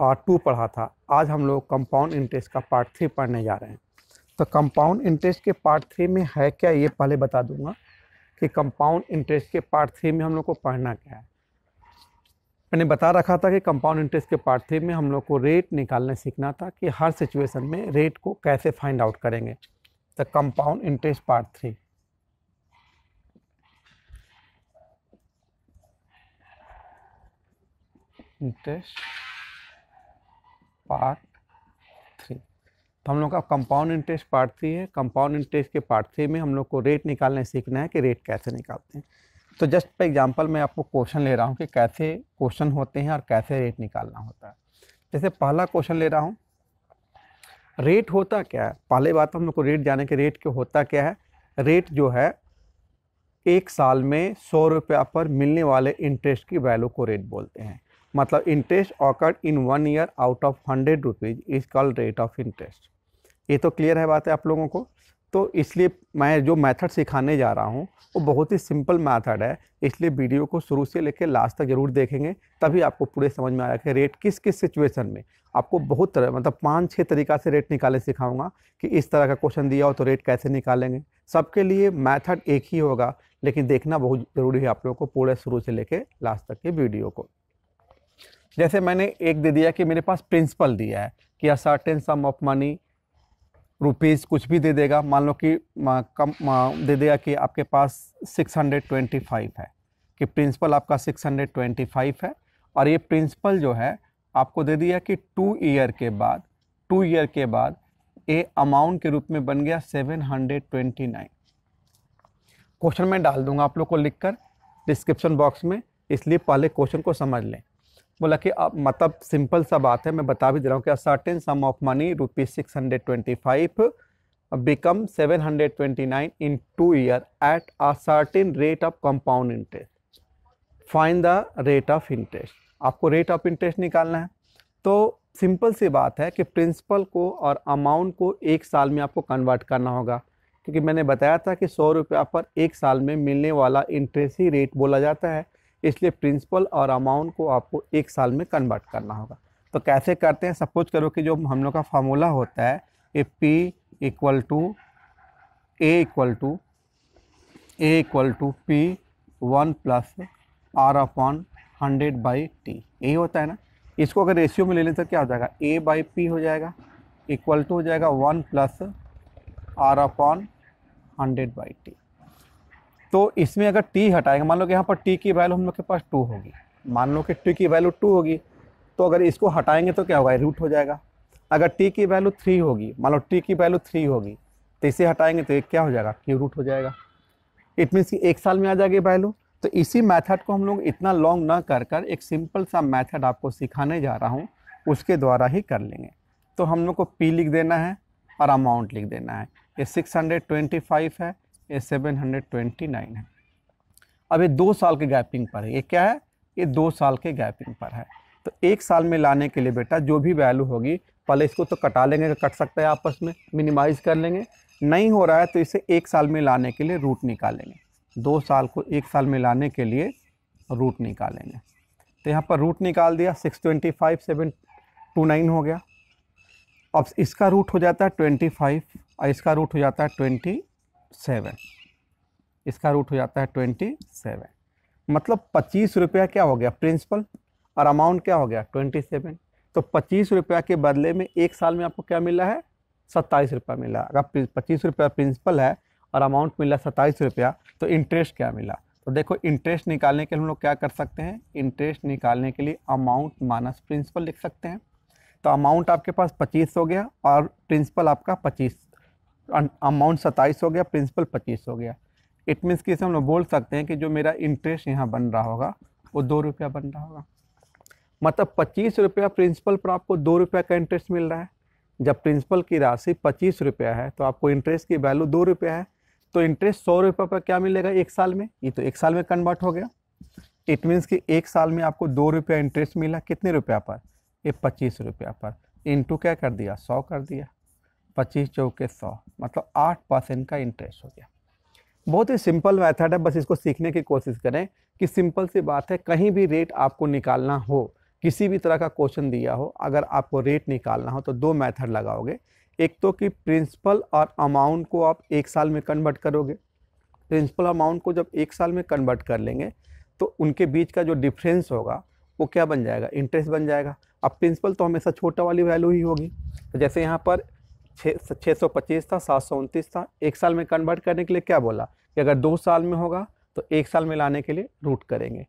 Part two पढ़ा था आज हम लोग कंपाउंड इंटरेस्ट का पार्ट थ्री पढ़ने जा रहे हैं तो कंपाउंड इंटरेस्ट के पार्ट थ्री में है क्या ये पहले बता दूंगा कि कंपाउंड इंटरेस्ट के पार्ट थ्री में हम लोग को पढ़ना क्या है मैंने बता रखा था कि कंपाउंड इंटरेस्ट के पार्ट थ्री में हम लोग को रेट निकालना सीखना था कि हर सिचुएशन में रेट को कैसे फाइंड आउट करेंगे the compound interest part three interest part three तो हम लोग का कंपाउंड इंटरेस्ट पार्ट थ्री है कंपाउंड इंटरेस्ट के पार्ट थ्री में हम लोग को रेट निकालना सीखना है कि रेट कैसे निकालते हैं तो जस्ट फॉर एग्जांपल मैं आपको क्वेश्चन ले रहा हूँ कि कैसे क्वेश्चन होते हैं और कैसे रेट निकालना होता है जैसे पहला क्वेश्चन ले रहा हूँ रेट होता क्या है पहले बात तो हम लोग को रेट जाने के रेट के होता क्या है रेट जो है एक साल में सौ रुपया पर मिलने वाले इंटरेस्ट की वैल्यू को रेट बोलते हैं मतलब interest occurred in one year out of hundred rupees is called rate of interest ये तो क्लियर है बात है आप लोगों को तो इसलिए मैं जो मेथड सिखाने जा रहा हूँ वो बहुत ही सिंपल मेथड है इसलिए वीडियो को शुरू से लेकर लास्ट तक ज़रूर देखेंगे तभी आपको पूरे समझ में आया कि रेट किस किस सिचुएशन में आपको बहुत तरह मतलब पाँच छः तरीका से रेट निकालने सिखाऊंगा कि इस तरह का क्वेश्चन दिया हो तो रेट कैसे निकालेंगे सबके लिए मैथड एक ही होगा लेकिन देखना बहुत ज़रूरी है आप लोगों को पूरे शुरू से लेकर लास्ट तक के वीडियो को जैसे मैंने एक दे दिया कि मेरे पास प्रिंसिपल दिया है कि a certain sum of money rupees कुछ भी दे देगा मान लो कि कम दे देगा कि आपके पास 625 है कि प्रिंसिपल आपका 625 है और ये प्रिंसिपल जो है आपको दे दिया कि टू ईयर के बाद टू ईयर के बाद ये अमाउंट के रूप में बन गया 729 क्वेश्चन मैं डाल दूंगा आप लोग को लिखकर डिस्क्रिप्शन बॉक्स में इसलिए पहले क्वेश्चन को समझ लें बोला कि आप मतलब सिंपल सा बात है मैं बता भी दे रहा हूँ कि certain sum of money rupees six hundred twenty five become seven hundred twenty nine in two year at a certain rate of compound interest find the rate of interest आपको रेट ऑफ इंटरेस्ट निकालना है तो simple सी बात है कि principal को और amount को एक साल में आपको कन्वर्ट करना होगा क्योंकि मैंने बताया था कि सौ रुपया पर एक साल में मिलने वाला इंटरेस्ट ही रेट बोला जाता है इसलिए प्रिंसिपल और अमाउंट को आपको एक साल में कन्वर्ट करना होगा तो कैसे करते हैं सपोज करो कि जो हम लोग का फार्मूला होता है A P equal to A equal to A equal to P one plus R upon hundred by T यही होता है ना इसको अगर रेशियो में ले लें तो क्या हो जाएगा ए बाई पी हो जाएगा इक्वल टू हो जाएगा one plus R upon hundred by T तो इसमें अगर टी हटाएगा मान लो कि यहाँ पर टी की वैल्यू हम लोग के पास टू होगी मान लो कि टी की वैल्यू टू होगी तो अगर इसको हटाएंगे तो क्या होगा रूट हो जाएगा अगर टी की वैल्यू थ्री होगी मान लो टी की वैल्यू थ्री होगी तो इसे हटाएंगे तो ये क्या हो जाएगा क्यू रूट हो जाएगा इट मीन्स कि एक साल में आ जाएगी वैल्यू तो इसी मेथड को हम लोग इतना लॉन्ग ना कर कर एक सिंपल सा मेथड आपको सिखाने जा रहा हूँ उसके द्वारा ही कर लेंगे तो हम लोग को पी लिख देना है और अमाउंट लिख देना है ये सिक्स हंड्रेड ट्वेंटी फाइव है ये सेवन हंड्रेड ट्वेंटी नाइन है अब ये दो साल के गैपिंग पर है ये क्या है ये दो साल के गैपिंग पर है तो एक साल में लाने के लिए बेटा जो भी वैल्यू होगी पहले इसको तो कटा लेंगे कट सकता है आपस में मिनिमाइज़ कर लेंगे नहीं हो रहा है तो इसे एक साल में लाने के लिए रूट निकालेंगे दो साल को एक साल में लाने के लिए रूट निकालेंगे तो यहाँ पर रूट निकाल दिया six twenty five seven two nine हो गया अब इसका रूट हो जाता है ट्वेंटी फाइव और इसका रूट हो जाता है ट्वेंटी सेवन इसका रूट हो जाता है ट्वेंटी सेवन मतलब पच्चीस रुपया क्या हो गया प्रिंसिपल और अमाउंट क्या हो गया ट्वेंटी सेवन तो पच्चीस रुपया के बदले में एक साल में आपको क्या मिला है सत्ताईस रुपया मिला अगर पच्चीस रुपया प्रिंसिपल है और अमाउंट मिला सत्ताईस रुपया तो इंटरेस्ट क्या मिला तो देखो इंटरेस्ट निकालने के लिए हम लोग क्या कर सकते हैं इंटरेस्ट निकालने के लिए अमाउंट माइनस प्रिंसिपल लिख सकते हैं तो अमाउंट आपके पास पच्चीस हो गया और प्रिंसिपल आपका पच्चीस अमाउंट सत्ताईस हो गया प्रिंसिपल पच्चीस हो गया इट मीन्स कि इसे हम लोग बोल सकते हैं कि जो मेरा इंटरेस्ट यहाँ बन रहा होगा वो दो रुपया बन रहा होगा मतलब पच्चीस रुपया प्रिंसिपल पर आपको दो रुपया का इंटरेस्ट मिल रहा है जब प्रिंसिपल की राशि पच्चीस रुपया है तो आपको इंटरेस्ट की वैल्यू दो रुपया है तो इंटरेस्ट सौ रुपये पर क्या मिलेगा एक साल में ये तो एक साल में कन्वर्ट हो गया इट मीन्स कि एक साल में आपको दो रुपया इंटरेस्ट मिला कितने रुपया पर ये पच्चीस रुपया पर इंटू क्या कर दिया सौ कर दिया पच्चीस चौके सौ मतलब आठ परसेंट का इंटरेस्ट हो गया बहुत ही सिंपल मेथड है बस इसको सीखने की कोशिश करें कि सिंपल सी बात है कहीं भी रेट आपको निकालना हो किसी भी तरह का क्वेश्चन दिया हो अगर आपको रेट निकालना हो तो दो मेथड लगाओगे एक तो कि प्रिंसिपल और अमाउंट को आप एक साल में कन्वर्ट करोगे प्रिंसिपल अमाउंट को जब एक साल में कन्वर्ट कर लेंगे तो उनके बीच का जो डिफरेंस होगा वो क्या बन जाएगा इंटरेस्ट बन जाएगा अब प्रिंसिपल तो हमेशा छोटा वाली वैल्यू ही होगी तो जैसे यहाँ पर छः सौ पच्चीस था सात सौ उनतीस था एक साल में कन्वर्ट करने के लिए क्या बोला कि अगर दो साल में होगा तो एक साल में लाने के लिए रूट करेंगे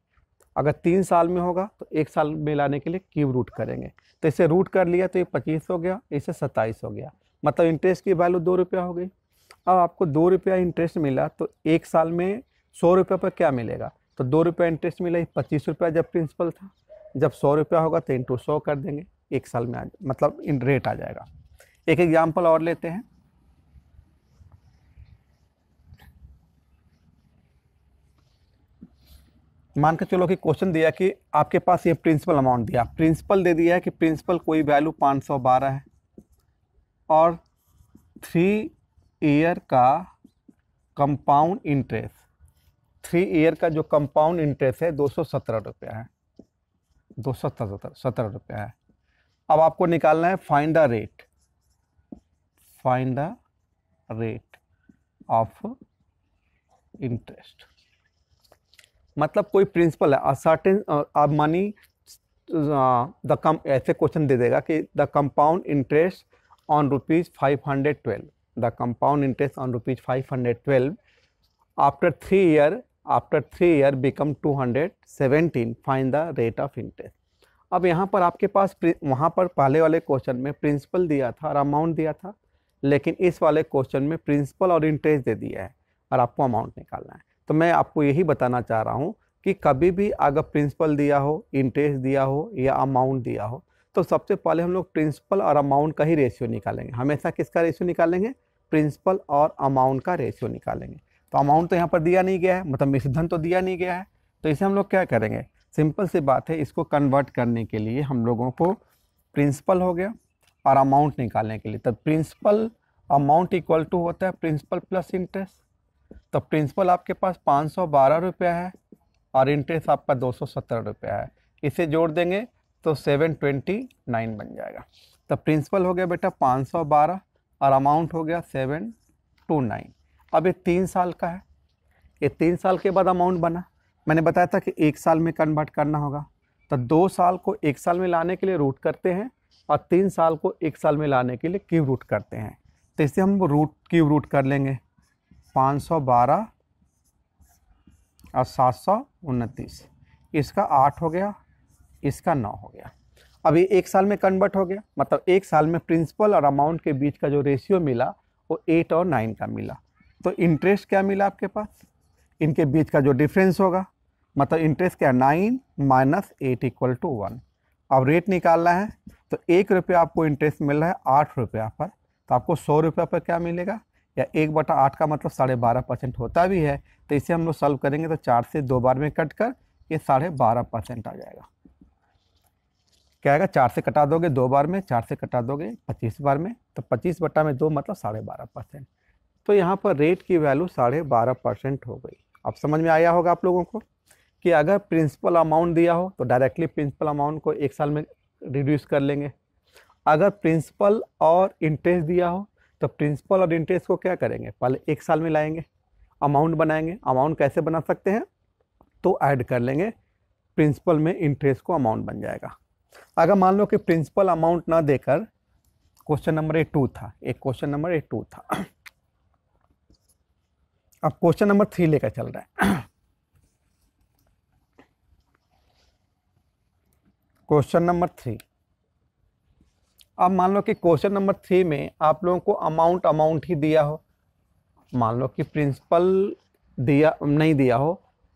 अगर तीन साल में होगा तो एक साल में लाने के लिए क्यूब रूट करेंगे तो इसे रूट कर लिया तो ये पच्चीस हो गया इसे सत्ताईस हो गया मतलब इंटरेस्ट की वैल्यू दो रुपया हो गई अब आपको दो रुपया इंटरेस्ट मिला तो एक साल में सौ रुपये पर क्या मिलेगा तो दो रुपया इंटरेस्ट मिला पच्चीस रुपया जब प्रिंसिपल था जब सौ रुपया होगा तो इंटू सौ कर देंगे एक साल में आ मतलब इन रेट आ जाएगा एक एग्जाम्पल और लेते हैं मान के चलो कि क्वेश्चन दिया कि आपके पास ये प्रिंसिपल अमाउंट दिया प्रिंसिपल दे दिया है कि प्रिंसिपल कोई वैल्यू पाँच सौ बारह है और थ्री ईयर का कंपाउंड इंटरेस्ट थ्री ईयर का जो कंपाउंड इंटरेस्ट है दो सौ सत्रह रुपया है दो सौ सत्रह सत्रह रुपया है अब आपको निकालना है find the rate find the rate of interest मतलब कोई प्रिंसिपल है असर्टेन अब मनी द कम ऐसे क्वेश्चन दे देगा कि the compound interest on rupees five hundred twelve the compound interest on rupees five hundred twelve after three year after three year become two hundred seventeen find the rate of interest अब यहाँ पर आपके पास वहाँ पर पहले वाले question में principal दिया था और अमाउंट दिया था लेकिन इस वाले क्वेश्चन में प्रिंसिपल और इंटरेस्ट दे दिया है और आपको अमाउंट निकालना है तो मैं आपको यही बताना चाह रहा हूँ कि कभी भी अगर प्रिंसिपल दिया हो इंटरेस्ट दिया हो या अमाउंट दिया हो तो सबसे पहले हम लोग प्रिंसिपल और अमाउंट का ही रेशियो निकालेंगे हमेशा किसका रेशियो निकालेंगे प्रिंसिपल और अमाउंट का रेशियो निकालेंगे तो अमाउंट तो यहाँ पर दिया नहीं गया है मतलब मिश्रधन तो दिया नहीं गया है तो इसे हम लोग क्या करेंगे सिंपल सी बात है इसको कन्वर्ट करने के लिए हम लोगों को प्रिंसिपल हो गया और अमाउंट निकालने के लिए तो प्रिंसिपल अमाउंट इक्वल टू होता है प्रिंसिपल प्लस इंटरेस्ट तो प्रिंसिपल आपके पास पाँच सौ बारह रुपया है और इंटरेस्ट आपका दो सौ सत्रह रुपया है इसे जोड़ देंगे तो सेवन ट्वेंटी नाइन बन जाएगा तो प्रिंसिपल हो गया बेटा पाँच सौ बारह और अमाउंट हो गया सेवन टू नाइन अब ये तीन साल का है ये तीन साल के बाद अमाउंट बना मैंने बताया था कि एक साल में कन्वर्ट करना होगा तो दो साल को एक साल में लाने के लिए रूट करते हैं और तीन साल को एक साल में लाने के लिए क्यूब रूट करते हैं तो इससे हम रूट क्यूब रूट कर लेंगे पाँच सौ बारह और सात सौ उनतीस इसका आठ हो गया इसका नौ हो गया अब ये एक साल में कन्वर्ट हो गया मतलब एक साल में प्रिंसिपल और अमाउंट के बीच का जो रेशियो मिला वो एट और नाइन का मिला तो इंटरेस्ट क्या मिला आपके पास इनके बीच का जो डिफरेंस होगा मतलब इंटरेस्ट क्या nine minus eight equal to one अब रेट निकालना है तो एक रुपया आपको इंटरेस्ट मिल रहा है आठ रुपया पर तो आपको सौ रुपया पर क्या मिलेगा या एक बटा आठ का मतलब साढ़े बारह परसेंट होता भी है तो इसे हम लोग सॉल्व करेंगे तो चार से दो बार में कट कर ये साढ़े बारह परसेंट आ जाएगा क्या आएगा चार से कटा दोगे दो बार में चार से कटा दोगे पच्चीस बार में तो पच्चीस बटा में दो मतलब साढ़े बारह परसेंट तो यहाँ पर रेट की वैल्यू साढ़े बारह परसेंट हो गई अब समझ में आया होगा आप लोगों को कि अगर प्रिंसिपल अमाउंट दिया हो तो डायरेक्टली प्रिंसिपल अमाउंट को एक साल में रिड्यूस कर लेंगे अगर प्रिंसिपल और इंटरेस्ट दिया हो तो प्रिंसिपल और इंटरेस्ट को क्या करेंगे पहले एक साल में लाएंगे अमाउंट बनाएंगे अमाउंट कैसे बना सकते हैं तो ऐड कर लेंगे प्रिंसिपल में इंटरेस्ट को अमाउंट बन जाएगा अगर मान लो कि प्रिंसिपल अमाउंट ना देकर क्वेश्चन नंबर ए टू था एक क्वेश्चन नंबर ए टू था अब क्वेश्चन नंबर थ्री लेकर चल रहा है क्वेश्चन नंबर थ्री अब मान लो कि क्वेश्चन नंबर थ्री में आप लोगों को अमाउंट अमाउंट ही दिया हो मान लो कि प्रिंसिपल दिया नहीं दिया हो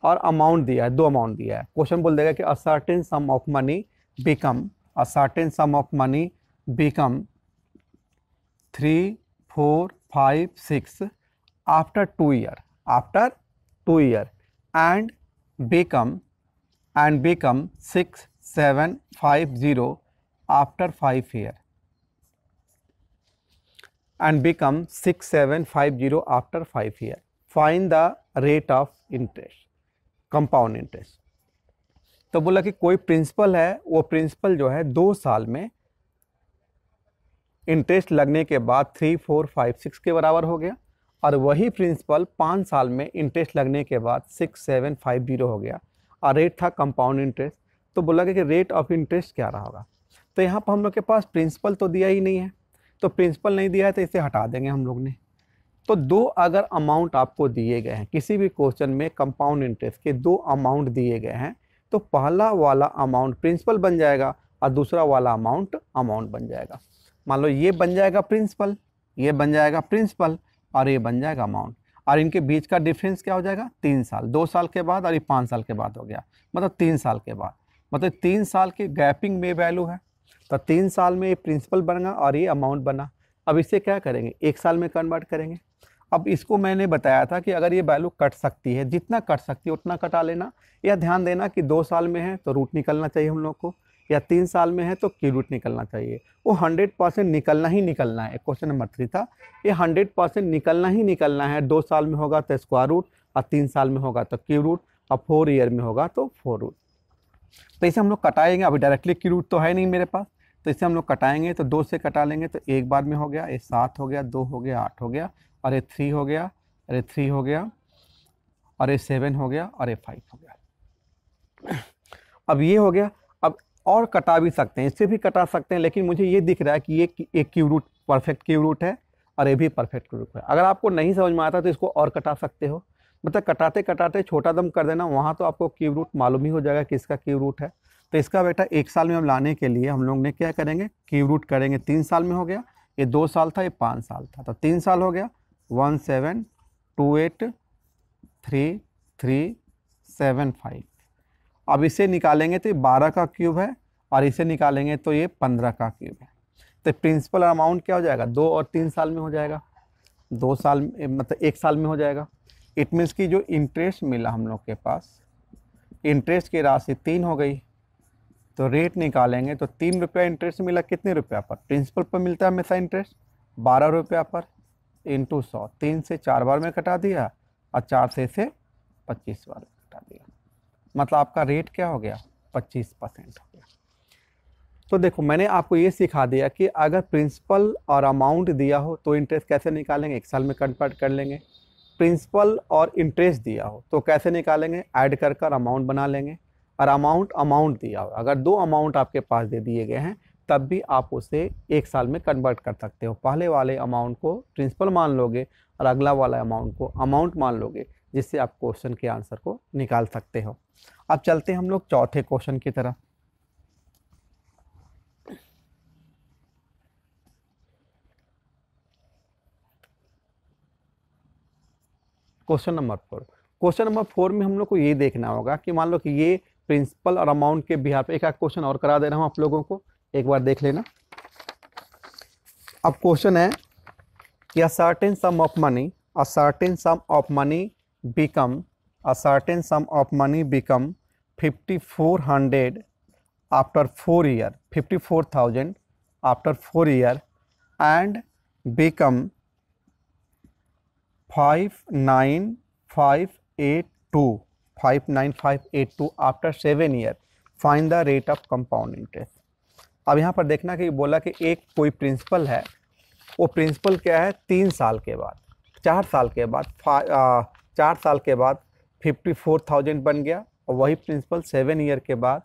और अमाउंट दिया है दो अमाउंट दिया है क्वेश्चन बोल देगा कि a certain sum of money become a certain sum of money become three four five six after two year after two year and become and become six seven five zero after five year and become six seven five zero after five year find the rate of interest compound interest तो बोला कि कोई principal है वो principal जो है दो साल में इंटरेस्ट लगने के बाद थ्री फोर फाइव सिक्स के बराबर हो गया और वही प्रिंसिपल पाँच साल में इंटरेस्ट लगने के बाद सिक्स सेवन फाइव जीरो हो गया और रेट था कंपाउंड इंटरेस्ट तो बोला गया कि रेट ऑफ इंटरेस्ट क्या रहा होगा तो यहाँ पर हम लोग के पास प्रिंसिपल तो दिया ही नहीं है तो प्रिंसिपल नहीं दिया है तो इसे हटा देंगे हम लोग ने तो दो अगर अमाउंट आपको दिए गए हैं किसी भी क्वेश्चन में कंपाउंड इंटरेस्ट के दो अमाउंट दिए गए हैं तो पहला वाला अमाउंट प्रिंसिपल बन जाएगा और दूसरा वाला अमाउंट अमाउंट बन जाएगा मान लो ये बन जाएगा प्रिंसिपल ये बन जाएगा प्रिंसिपल और ये बन जाएगा अमाउंट और इनके बीच का डिफरेंस क्या हो जाएगा तीन साल दो साल के बाद और ये पाँच साल के बाद हो गया मतलब तीन साल के बाद मतलब तीन साल के गैपिंग में वैल्यू है तो तीन साल में ये प्रिंसिपल गया और ये अमाउंट बना अब इसे क्या करेंगे एक साल में कन्वर्ट करेंगे अब इसको मैंने बताया था कि अगर ये वैल्यू कट सकती है जितना कट सकती है उतना कटा लेना या ध्यान देना कि दो साल में है तो रूट निकलना चाहिए हम लोग को या तीन साल में है तो की रूट निकलना चाहिए वो हंड्रेड परसेंट निकलना ही निकलना है क्वेश्चन नंबर थ्री था ये हंड्रेड परसेंट निकलना ही निकलना है दो साल में होगा तो स्क्वायर रूट और तीन साल में होगा तो की रूट और फोर ईयर में होगा तो फोर रूट तो इसे हम लोग कटाएंगे अभी डायरेक्टली की रूट तो है नहीं मेरे पास तो इसे हम लोग कटाएंगे तो दो से कटा लेंगे तो एक बार में हो गया ये सात हो गया दो हो गया आठ हो गया और ये थ्री हो गया और ये थ्री हो गया और ये सेवन हो गया और ये फाइव हो गया अब ये हो गया अब और कटा भी सकते हैं इससे भी कटा सकते हैं लेकिन मुझे ये दिख रहा है कि ये एक cube root perfect cube root है और ये भी परफेक्ट क्यू रूट है अगर आपको नहीं समझ में आता तो इसको और कटा सकते हो मतलब कटाते कटाते छोटा दम कर देना वहाँ तो आपको क्यूब रूट मालूम ही हो जाएगा कि इसका रूट है तो इसका बेटा एक साल में हम लाने के लिए हम लोग ने क्या करेंगे क्यूब रूट करेंगे तीन साल में हो गया ये दो साल था ये पाँच साल था तो तीन साल हो गया one seven two eight three three seven five अब इसे निकालेंगे तो ये बारह का क्यूब है और इसे निकालेंगे तो ये पंद्रह का क्यूब है तो प्रिंसिपल अमाउंट क्या हो जाएगा दो और तीन साल में हो जाएगा दो साल मतलब एक साल में हो जाएगा इट मीन्स कि जो इंटरेस्ट मिला हम लोग के पास इंटरेस्ट की राशि तीन हो गई तो रेट निकालेंगे तो तीन रुपया इंटरेस्ट मिला कितने रुपया पर प्रिंसिपल पर मिलता है हमेशा इंटरेस्ट बारह रुपया पर इंटू सौ तीन से चार बार में कटा दिया और चार से से पच्चीस बार में कटा दिया मतलब आपका रेट क्या हो गया पच्चीस परसेंट हो गया तो देखो मैंने आपको ये सिखा दिया कि अगर प्रिंसिपल और अमाउंट दिया हो तो इंटरेस्ट कैसे निकालेंगे एक साल में कन्वर्ट कर लेंगे प्रिंसिपल और इंटरेस्ट दिया हो तो कैसे निकालेंगे ऐड कर कर अमाउंट बना लेंगे और अमाउंट अमाउंट दिया हो अगर दो अमाउंट आपके पास दे दिए गए हैं तब भी आप उसे एक साल में कन्वर्ट कर सकते हो पहले वाले अमाउंट को प्रिंसिपल मान लोगे और अगला वाला अमाउंट को अमाउंट मान लोगे जिससे आप क्वेश्चन के आंसर को निकाल सकते हो अब चलते हैं हम लोग चौथे क्वेश्चन की तरफ question number four question number four में हम लोग को ये देखना होगा कि मान लो कि ये प्रिंसिपल और अमाउंट के बिहार पर एक आध क्वेश्चन और करा दे रहा हूँ आप लोगों को एक बार देख लेना अब क्वेश्चन है कि a certain sum of money a certain sum of money become a certain sum of money become fifty four hundred after four year fifty four thousand after four year and become five nine five eight two five nine five eight two after seven year find the rate of compound interest अब यहाँ पर देखना कि बोला कि एक कोई principal है वो प्रिंसिपल क्या है तीन साल के बाद चार साल के बाद चार साल के बाद फिफ्टी फोर थाउजेंड बन गया और वही प्रिंसिपल सेवन ईयर के बाद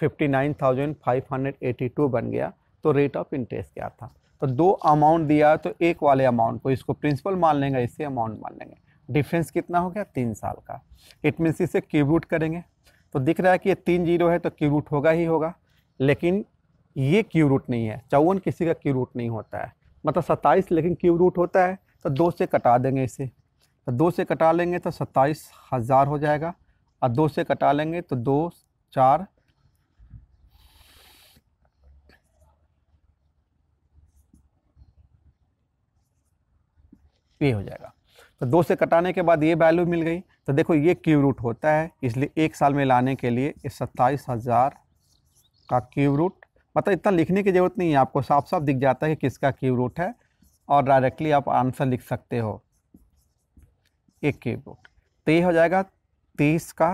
fifty nine thousand five hundred eighty two बन गया तो रेट ऑफ इंटरेस्ट क्या था तो दो अमाउंट दिया तो एक वाले अमाउंट को इसको प्रिंसिपल मान लेंगे इससे अमाउंट मान लेंगे डिफरेंस कितना हो गया तीन साल का इट मीन्स इसे क्यूब रूट करेंगे तो दिख रहा है कि ये तीन जीरो है तो क्यू रूट होगा ही होगा लेकिन ये क्यू रूट नहीं है चौवन किसी का क्यू रूट नहीं होता है मतलब सत्ताईस लेकिन क्यू रूट होता है तो दो से कटा देंगे इसे तो दो से कटा लेंगे तो सत्ताईस हज़ार हो जाएगा और दो से कटा लेंगे तो दो चार पे हो जाएगा तो दो से कटाने के बाद ये वैल्यू मिल गई तो देखो ये क्यू रूट होता है इसलिए एक साल में लाने के लिए इस सत्ताईस हज़ार का क्यू रूट मतलब इतना लिखने की ज़रूरत नहीं है आपको साफ साफ दिख जाता है कि किसका क्यू रूट है और डायरेक्टली आप आंसर लिख सकते हो एक क्यूब रूट तो ये हो जाएगा तीस का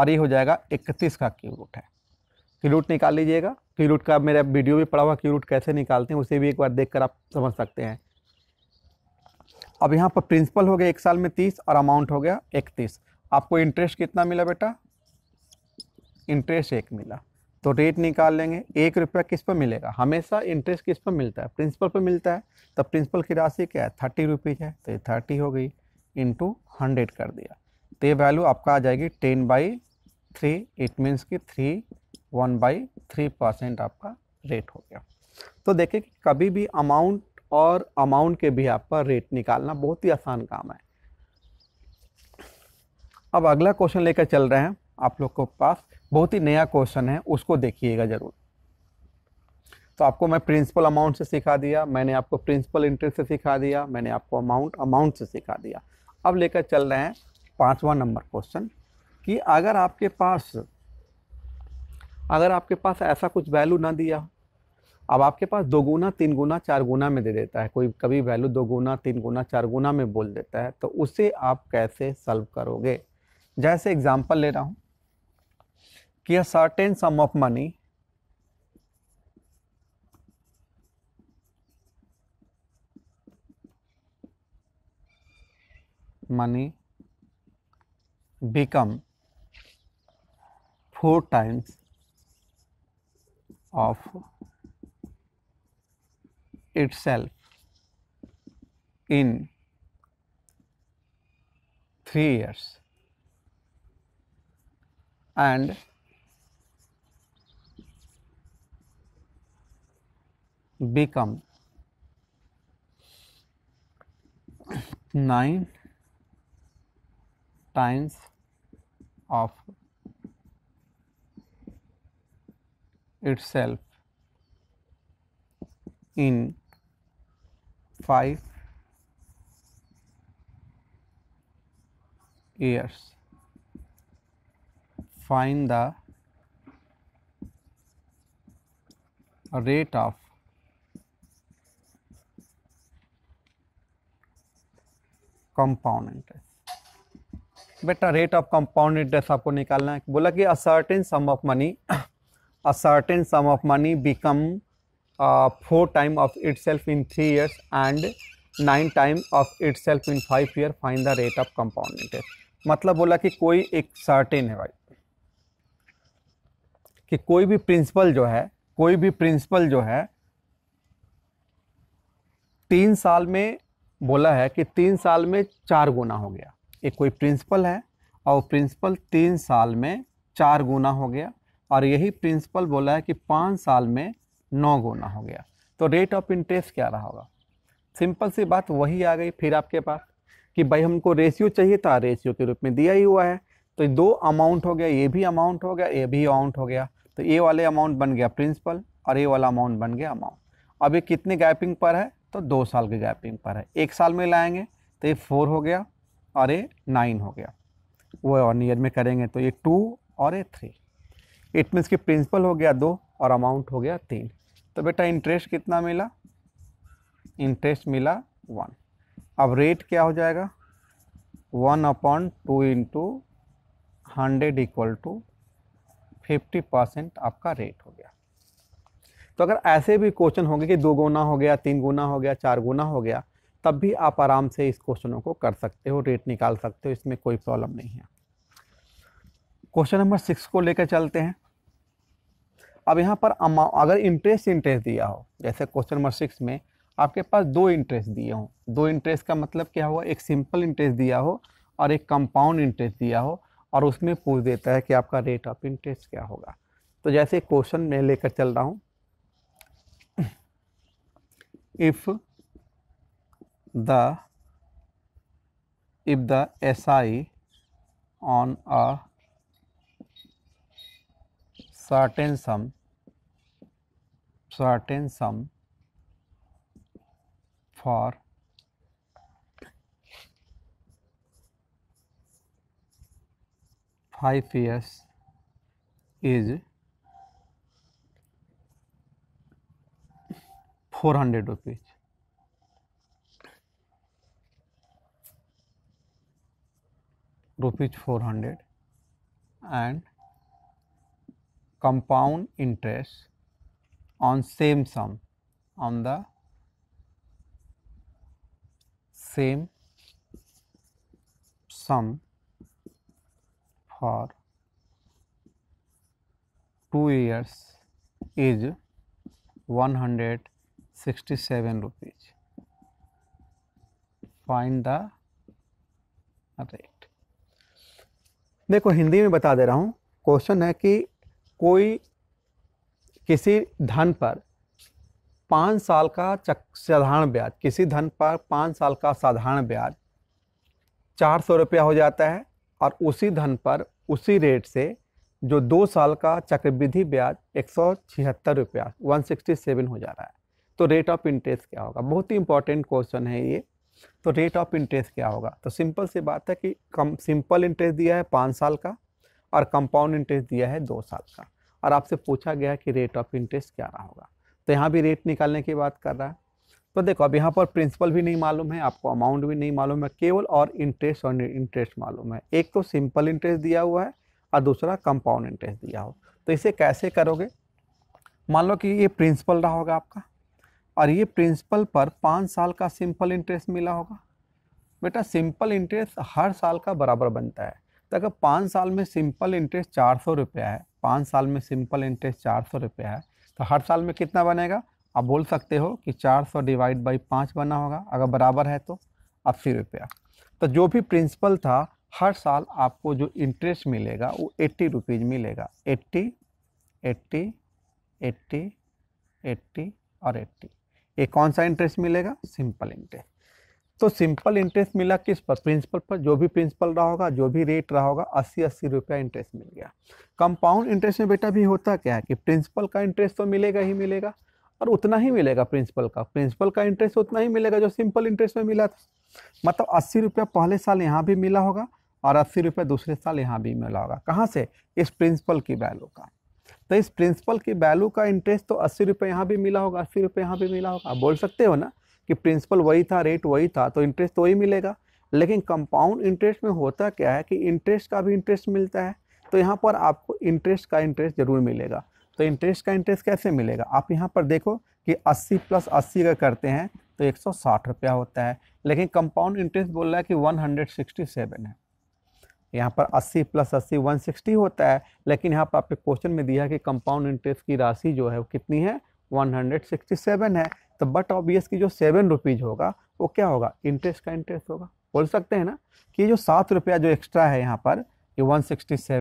और ये हो जाएगा इकतीस का क्यू रूट है क्यू रूट निकाल लीजिएगा क्यू रूट का मेरा वीडियो भी पड़ा हुआ क्यू रूट कैसे निकालते हैं उसे भी एक बार देख कर आप समझ सकते हैं अब यहाँ पर प्रिंसिपल हो गया एक साल में तीस और अमाउंट हो गया इकतीस आपको इंटरेस्ट कितना मिला बेटा इंटरेस्ट एक मिला तो रेट निकाल लेंगे एक रुपया किस पर मिलेगा हमेशा इंटरेस्ट किस पर मिलता है प्रिंसिपल पर मिलता है तो प्रिंसिपल की राशि क्या है थर्टी रुपीज़ है तो ये थर्टी हो गई इंटू हंड्रेड कर दिया तो ये वैल्यू आपका आ जाएगी ten by three it means कि three one by three percent आपका रेट हो गया तो देखिए कि कभी भी अमाउंट और अमाउंट के भी आपका रेट निकालना बहुत ही आसान काम है अब अगला क्वेश्चन लेकर चल रहे हैं आप लोग के पास बहुत ही नया क्वेश्चन है उसको देखिएगा ज़रूर तो आपको मैं प्रिंसिपल अमाउंट से सिखा दिया मैंने आपको प्रिंसिपल इंटरेस्ट से सिखा दिया मैंने आपको अमाउंट अमाउंट से सिखा दिया अब लेकर चल रहे हैं पाँचवा नंबर क्वेश्चन कि अगर आपके पास अगर आपके पास ऐसा कुछ वैल्यू ना दिया अब आपके पास दो गुना तीन गुना चार गुना में दे देता है कोई कभी वैल्यू दो गुना तीन गुना चार गुना में बोल देता है तो उसे आप कैसे सॉल्व करोगे जैसे एग्जाम्पल ले रहा हूँ कि a certain sum of money money become four times of itself in 3 years and become 9 times of itself in five years. Find the rate of interest बेटा रेट ऑफ कंपाउंड इंटरेस्ट आपको निकालना है बोला कि a certain sum of money a certain sum of money become four time of itself in three years and nine time of itself in five year find the rate of compound interest मतलब बोला कि कोई एक certain है भाई कि कोई भी प्रिंसिपल जो है कोई भी प्रिंसिपल जो है तीन साल में बोला है कि तीन साल में चार गुना हो गया एक कोई प्रिंसिपल है और प्रिंसिपल तीन साल में चार गुना हो गया और यही प्रिंसिपल बोला है कि पाँच साल में नौ गुना हो गया तो रेट ऑफ इंटरेस्ट क्या रहा होगा सिंपल सी बात वही आ गई फिर आपके पास कि भाई हमको रेशियो चाहिए था रेशियो के रूप में दिया ही हुआ है तो दो अमाउंट हो गया ये भी अमाउंट हो गया ये भी अमाउंट हो गया तो ये वाले अमाउंट बन गया प्रिंसिपल और ये वाला अमाउंट बन गया अमाउंट अब ये कितने गैपिंग पर है तो दो साल के गैपिंग पर है एक साल में लाएंगे तो ये फोर हो गया और ये नाइन हो गया वो वन ईयर में करेंगे तो ये टू और ये थ्री इट मीन्स कि प्रिंसिपल हो गया दो और अमाउंट हो गया तीन तो बेटा इंटरेस्ट कितना मिला इंटरेस्ट मिला वन अब रेट क्या हो जाएगा one upon two into hundred equal to fifty percent आपका रेट हो गया तो अगर ऐसे भी क्वेश्चन होंगे कि दो गुना हो गया तीन गुना हो गया चार गुना हो गया तब भी आप आराम से इस क्वेश्चनों को कर सकते हो रेट निकाल सकते हो इसमें कोई प्रॉब्लम नहीं है क्वेश्चन नंबर सिक्स को लेकर चलते हैं अब यहाँ पर अगर इंटरेस्ट इंटरेस्ट दिया हो जैसे क्वेश्चन नंबर सिक्स में आपके पास दो इंटरेस्ट दिए हों दो इंटरेस्ट का मतलब क्या हुआ एक सिंपल इंटरेस्ट दिया हो और एक कंपाउंड इंटरेस्ट दिया हो और उसमें पूछ देता है कि आपका रेट ऑफ इंटरेस्ट क्या होगा तो जैसे क्वेश्चन मैं लेकर चल रहा हूँ if the if the S I on a certain sum certain sum for five years is 400 rupees. rupees 400 and compound interest on same sum on the same sum for 2 years is 167 rupees find the rate देखो हिंदी में बता दे रहा हूँ question है कि कोई किसी धन पर पाँच साल का साधारण ब्याज किसी धन पर पाँच साल का साधारण ब्याज चार सौ रुपया हो जाता है और उसी धन पर उसी रेट से जो दो साल का चक्रविधि ब्याज एक सौ छिहत्तर रुपया वन सिक्सटी सेवन हो जा रहा है तो रेट ऑफ इंटरेस्ट क्या होगा बहुत ही इंपॉर्टेंट क्वेश्चन है ये तो रेट ऑफ इंटरेस्ट क्या होगा तो सिंपल सी बात है कि कम सिंपल इंटरेस्ट दिया है पाँच साल का और कंपाउंड इंटरेस्ट दिया है दो साल का और आपसे पूछा गया कि रेट ऑफ इंटरेस्ट क्या रहा होगा तो यहाँ भी रेट निकालने की बात कर रहा है तो देखो अब यहाँ पर प्रिंसिपल भी नहीं मालूम है आपको अमाउंट भी नहीं मालूम है केवल और इंटरेस्ट और इंटरेस्ट मालूम है एक तो सिंपल इंटरेस्ट दिया हुआ है और दूसरा कंपाउंड इंटरेस्ट दिया हो तो इसे कैसे करोगे मान लो कि ये प्रिंसिपल रहा होगा आपका और ये प्रिंसिपल पर पाँच साल का सिंपल इंटरेस्ट मिला होगा बेटा सिंपल इंटरेस्ट हर साल का बराबर बनता है तो अगर पाँच साल में सिंपल इंटरेस्ट चार सौ रुपया है पाँच साल में सिंपल इंटरेस्ट चार सौ रुपया है तो हर साल में कितना बनेगा आप बोल सकते हो कि चार सौ डिवाइड बाई पाँच बना होगा अगर बराबर है तो अस्सी रुपया तो जो भी प्रिंसिपल था हर साल आपको जो इंटरेस्ट मिलेगा वो एट्टी रुपीज़ मिलेगा एट्टी एट्टी एट्टी एट्टी और एट्टी ये कौन सा इंटरेस्ट मिलेगा सिंपल इंटरेस्ट तो सिंपल इंटरेस्ट मिला किस पर प्रिंसिपल पर जो भी प्रिंसिपल रहा होगा जो भी रेट रहा होगा अस्सी अस्सी रुपया इंटरेस्ट मिल गया कंपाउंड इंटरेस्ट में बेटा भी होता क्या है कि प्रिंसिपल का इंटरेस्ट तो मिलेगा ही मिलेगा और उतना ही मिलेगा प्रिंसिपल का प्रिंसिपल का इंटरेस्ट उतना ही मिलेगा जो सिंपल इंटरेस्ट में मिला था मतलब अस्सी रुपया पहले साल यहाँ भी मिला होगा और अस्सी रुपया दूसरे साल यहाँ भी मिला होगा कहाँ से इस प्रिंसिपल की वैल्यू का तो इस प्रिंसिपल की वैल्यू का इंटरेस्ट तो अस्सी रुपये यहाँ भी मिला होगा अस्सी रुपये यहाँ भी मिला होगा बोल सकते हो ना कि प्रिंसिपल वही था रेट वही था तो इंटरेस्ट तो वही मिलेगा लेकिन कंपाउंड इंटरेस्ट में होता क्या है कि इंटरेस्ट का भी इंटरेस्ट मिलता है तो यहाँ पर आपको इंटरेस्ट का इंटरेस्ट ज़रूर मिलेगा तो इंटरेस्ट का इंटरेस्ट कैसे मिलेगा आप यहाँ पर देखो कि 80 प्लस 80 अगर करते हैं तो एक रुपया होता है लेकिन कंपाउंड इंटरेस्ट बोल रहा है कि 167 है यहाँ पर 80 प्लस 80 160 होता है लेकिन यहाँ पर आपके क्वेश्चन में दिया है कि कंपाउंड इंटरेस्ट की राशि जो है वो कितनी है 167 है तो बट ऑबियस की जो सेवन रुपीज़ होगा वो क्या होगा इंटरेस्ट का इंटरेस्ट होगा बोल सकते हैं ना कि जो सात रुपया जो एक्स्ट्रा है यहाँ पर ये वन सिक्सटी सेवन